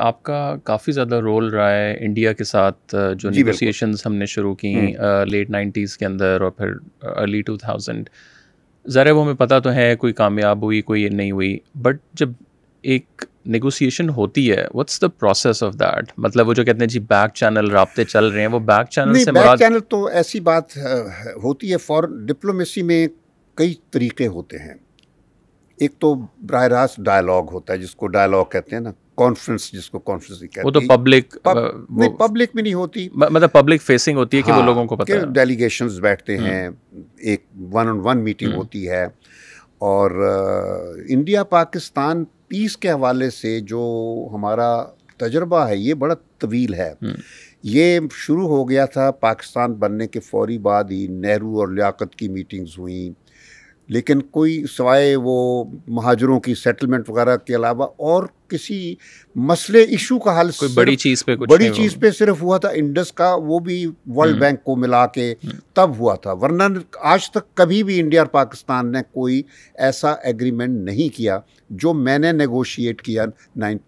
आपका काफ़ी ज़्यादा रोल रहा है इंडिया के साथ जो निगोसिएशंस हमने शुरू की लेट हम्म। नाइन्टीज़ के अंदर और फिर अर्ली टू थाउजेंड ज़रा वो हमें पता तो है कोई कामयाब हुई कोई नहीं हुई बट जब एक नेगोशिएशन होती है what's the process of that मतलब वो जो कहते हैं जी बैक चैनल रबते चल रहे हैं वो बैक चैनल से बैक चैनल तो ऐसी बात होती है फॉर डिप्लोमेसी में कई तरीके होते हैं एक तो बर रास्त डायलॉग होता है जिसको डायलॉग कहते हैं ना कॉन्फ्रेंस जिसको कॉन्फ्रेंस कहते हैं वो तो पब्लिक पब, uh, नहीं पब्लिक में नहीं होती मतलब पब्लिक फेसिंग होती है हाँ, कि वो हाँ, लोगों को पता है डेलीगेशन बैठते हम्म। हैं एक वन ऑन वन मीटिंग होती है और इंडिया पाकिस्तान पीस के हवाले से जो हमारा तजर्बा है ये बड़ा तवील है हम्म। ये शुरू हो गया था पाकिस्तान बनने के फौरी बाद ही नेहरू और लियाकत की मीटिंग्स हुई लेकिन कोई सवाए वो महाजरों की सेटलमेंट वगैरह के अलावा और किसी मसले इशू का हल कोई बड़ी चीज़ पे कुछ बड़ी चीज़ पे सिर्फ हुआ था इंडस का वो भी वर्ल्ड हम्म। बैंक को मिला के हम्म। तब हुआ था वरना आज तक कभी भी इंडिया और पाकिस्तान ने कोई ऐसा एग्रीमेंट नहीं किया जो मैंने नेगोशिएट किया नाइन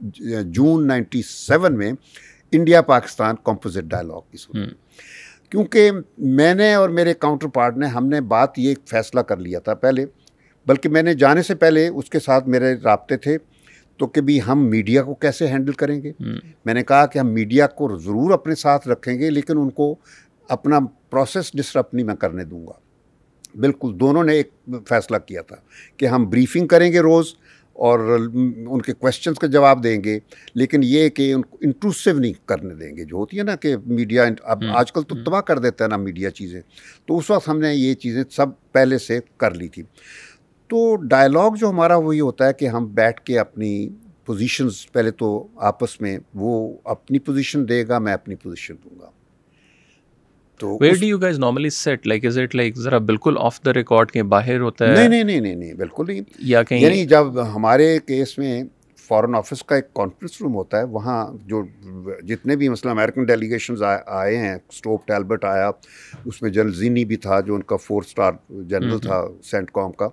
जून 97 में इंडिया पाकिस्तान कॉम्पोजिट डायलॉग की क्योंकि मैंने और मेरे काउंटर पार्ट ने हमने बात ये फैसला कर लिया था पहले बल्कि मैंने जाने से पहले उसके साथ मेरे रबते थे तो कि भी हम मीडिया को कैसे हैंडल करेंगे हम्म। मैंने कहा कि हम मीडिया को ज़रूर अपने साथ रखेंगे लेकिन उनको अपना प्रोसेस डिस्टर्ब नहीं मैं करने दूंगा बिल्कुल दोनों ने एक फैसला किया था कि हम ब्रीफिंग करेंगे रोज़ और उनके क्वेश्चंस का जवाब देंगे लेकिन ये कि उनको इंट्रूसिव नहीं करने देंगे जो होती है ना कि मीडिया अब हम्म, आजकल तो हम्म। तबाह कर देता है ना मीडिया चीज़ें तो उस वक्त हमने ये चीज़ें सब पहले से कर ली थी तो डायलॉग जो हमारा वही होता है कि हम बैठ के अपनी पोजीशंस पहले तो आपस में वो अपनी पोजीशन देगा मैं अपनी पोजीशन दूंगा तो where do you guys normally set like is it like जरा बिल्कुल ऑफ द रिकॉर्ड के बाहर होता है नहीं नहीं नहीं नहीं, नहीं बिल्कुल नहीं या कहीं यानी जब हमारे केस में फॉरेन ऑफिस का एक कॉन्फ्रेंस रूम होता है वहाँ जो जितने भी मसला अमेरिकन डेलीगेशन आए हैं स्टोप टैलबर्ट आया उसमें जनरल जीनी भी था जो उनका फोर स्टार जनरल था सेंट कॉम हम्म। का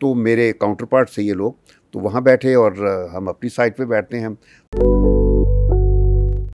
तो मेरे काउंटर पार्ट से ये लोग तो वहाँ बैठे और हम अपनी साइड पे बैठते हैं